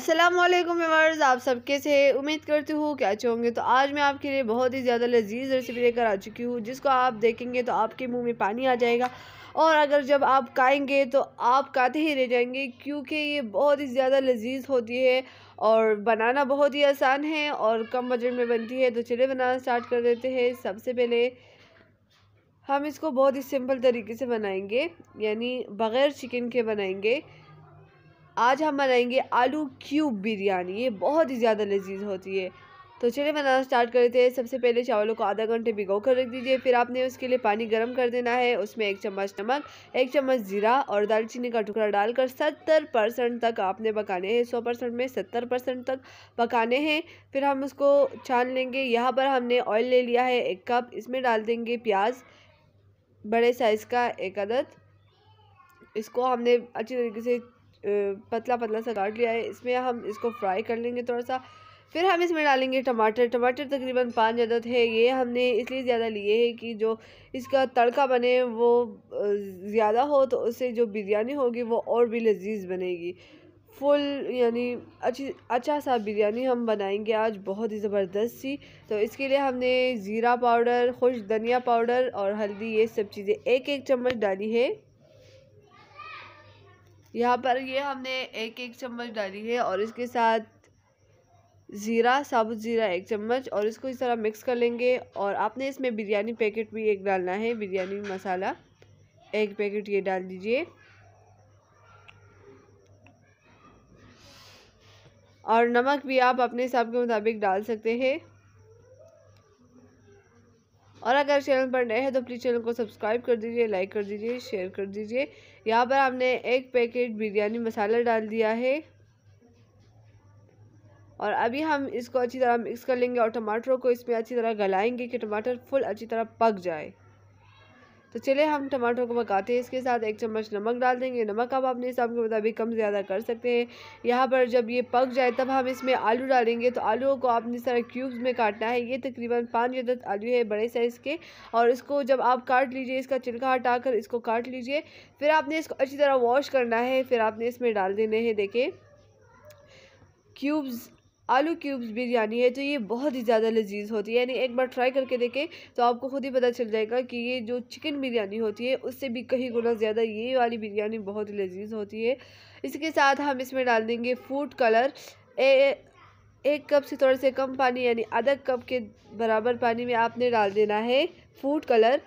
असलम व्यवर्स आप सबके से उम्मीद करती हूँ क्या अच्छे होंगे तो आज मैं आपके लिए बहुत ही ज़्यादा लजीज रेसिपी लेकर आ चुकी हूँ जिसको आप देखेंगे तो आपके मुंह में पानी आ जाएगा और अगर जब आप खाएंगे तो आप खाते ही रह जाएंगे क्योंकि ये बहुत ही ज़्यादा लजीज होती है और बनाना बहुत ही आसान है और कम बजट में बनती है तो चले बनाना स्टार्ट कर देते हैं सबसे पहले हम इसको बहुत ही सिंपल तरीके से बनाएंगे यानी बग़ैर चिकन के बनाएंगे आज हम बनाएंगे आलू क्यूब बिरयानी ये बहुत ही ज़्यादा लजीज होती है तो चलिए बनाना स्टार्ट करते हैं सबसे पहले चावलों को आधा घंटे भिगो कर रख दीजिए फिर आपने उसके लिए पानी गर्म कर देना है उसमें एक चम्मच नमक एक चम्मच जीरा और दालचीनी का टुकड़ा डालकर सत्तर परसेंट तक आपने पकाने हैं सौ परसेंट में सत्तर परसेंट तक पकाने हैं फिर हम उसको छान लेंगे यहाँ पर हमने ऑयल ले लिया है एक कप इसमें डाल देंगे प्याज बड़े साइज़ का एक अदद इसको हमने अच्छी तरीके से पतला पतला सा काट लिया है इसमें हम इसको फ्राई कर लेंगे थोड़ा सा फिर हम इसमें डालेंगे टमाटर टमाटर तकरीबन पाँच अदद है ये हमने इसलिए ज़्यादा लिए है कि जो इसका तड़का बने वो ज़्यादा हो तो उससे जो बिरयानी होगी वो और भी लजीज बनेगी फुल यानी अच्छी अच्छा सा बिरयानी हम बनाएंगे आज बहुत ही ज़बरदस्त सी तो इसके लिए हमने ज़ीरा पाउडर खुश धनिया पाउडर और हल्दी ये सब चीज़ें एक एक चम्मच डाली है यहाँ पर ये हमने एक एक चम्मच डाली है और इसके साथ ज़ीरा साबुत ज़ीरा एक चम्मच और इसको इस तरह मिक्स कर लेंगे और आपने इसमें बिरयानी पैकेट भी एक डालना है बिरयानी मसाला एक पैकेट ये डाल दीजिए और नमक भी आप अपने हिसाब के मुताबिक डाल सकते हैं और अगर चैनल पर नए हैं तो प्लीज़ चैनल को सब्सक्राइब कर दीजिए लाइक कर दीजिए शेयर कर दीजिए यहाँ पर हमने एक पैकेट बिरयानी मसाला डाल दिया है और अभी हम इसको अच्छी तरह मिक्स कर लेंगे और टमाटरों को इसमें अच्छी तरह गलाएंगे कि टमाटर फुल अच्छी तरह पक जाए तो चले हम टमाटर को पकाते हैं इसके साथ एक चम्मच नमक डाल देंगे नमक आप अपने हिसाब के मुताबिक कम ज़्यादा कर सकते हैं यहाँ पर जब ये पक जाए तब हम इसमें आलू डालेंगे तो आलूओं को आपने इस तरह क्यूब्स में काटना है ये तकरीबन पाँच या दस आलू है बड़े साइज़ के और इसको जब आप काट लीजिए इसका छिलका हटा कर इसको काट लीजिए फिर आपने इसको अच्छी तरह वॉश करना है फिर आपने इसमें डाल देने हैं देखें क्यूब्स आलू क्यूब्स बिरयानी है तो ये बहुत ही ज़्यादा लजीज होती है यानी एक बार ट्राई करके देखें तो आपको ख़ुद ही पता चल जाएगा कि ये जो चिकन बिरयानी होती है उससे भी कहीं गुना ज़्यादा ये वाली बिरयानी बहुत ही लजीज होती है इसके साथ हम इसमें डाल देंगे फूड कलर ए, एक कप से थोड़े से कम पानी यानी आधा कप के बराबर पानी में आपने डाल देना है food colour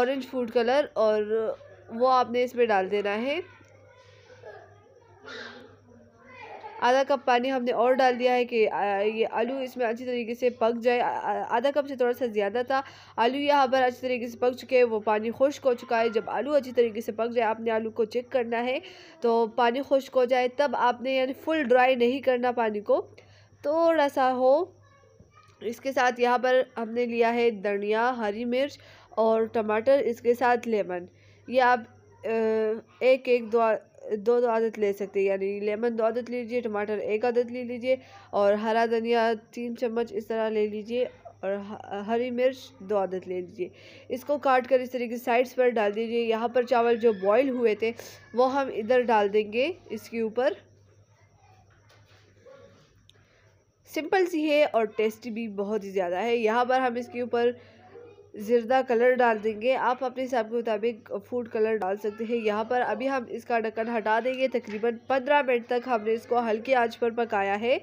orange food colour और वो आपने इसमें डाल देना है आधा कप पानी हमने और डाल दिया है कि ये आलू इसमें अच्छी तरीके से पक जाए आधा कप से थोड़ा सा ज़्यादा था आलू यहाँ पर अच्छी तरीके से पक चुके हैं वो पानी खुश्क हो चुका है जब आलू अच्छी तरीके से पक जाए आपने आलू को चेक करना है तो पानी खुश्क हो जाए तब आपने यानी फुल ड्राई नहीं करना पानी को थोड़ा सा हो इसके साथ यहाँ पर हमने लिया है धनिया हरी मिर्च और टमाटर इसके साथ लेमन ये आप एक एक दो दो दो आदत ले सकते हैं यानी लेमन दो आदत ले लीजिए टमाटर एक आदत ले लीजिए और हरा धनिया तीन चम्मच इस तरह ले लीजिए और हरी मिर्च दो आदत ले लीजिए इसको काट कर इस तरीके साइड्स पर डाल दीजिए यहाँ पर चावल जो बॉईल हुए थे वो हम इधर डाल देंगे इसके ऊपर सिंपल सी है और टेस्टी भी बहुत ही ज़्यादा है यहाँ पर हम इसके ऊपर ज़रदा कलर डाल देंगे आप अपने हिसाब के मुताबिक फूड कलर डाल सकते हैं यहाँ पर अभी हम इसका ढक्कन हटा देंगे तकरीबन पंद्रह मिनट तक हमने इसको हल्की आंच पर पकाया है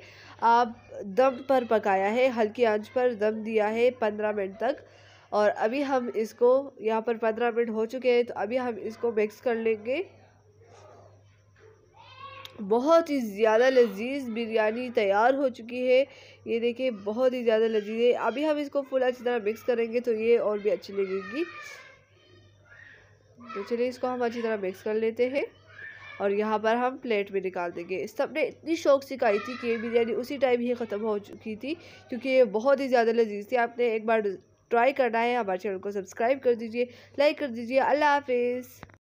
आप दम पर पकाया है हल्की आंच पर दम दिया है पंद्रह मिनट तक और अभी हम इसको यहाँ पर पंद्रह मिनट हो चुके हैं तो अभी हम इसको मिक्स कर लेंगे बहुत ही ज़्यादा लजीज बिरयानी तैयार हो चुकी है ये देखिए बहुत ही ज़्यादा लजीज है अभी हम इसको फुल अच्छी तरह मिक्स करेंगे तो ये और भी अच्छी लगेगी तो चलिए इसको हम अच्छी तरह मिक्स कर लेते हैं और यहाँ पर हम प्लेट में निकाल देंगे सब ने इतनी शौक से खाई थी कि ये बिरयानी उसी टाइम ही ख़त्म हो चुकी थी क्योंकि ये बहुत ही ज़्यादा लजीज थी आपने एक बार ट्राई करना है हमारे चैनल को सब्सक्राइब कर दीजिए लाइक कर दीजिए अल्लाह हाफिज़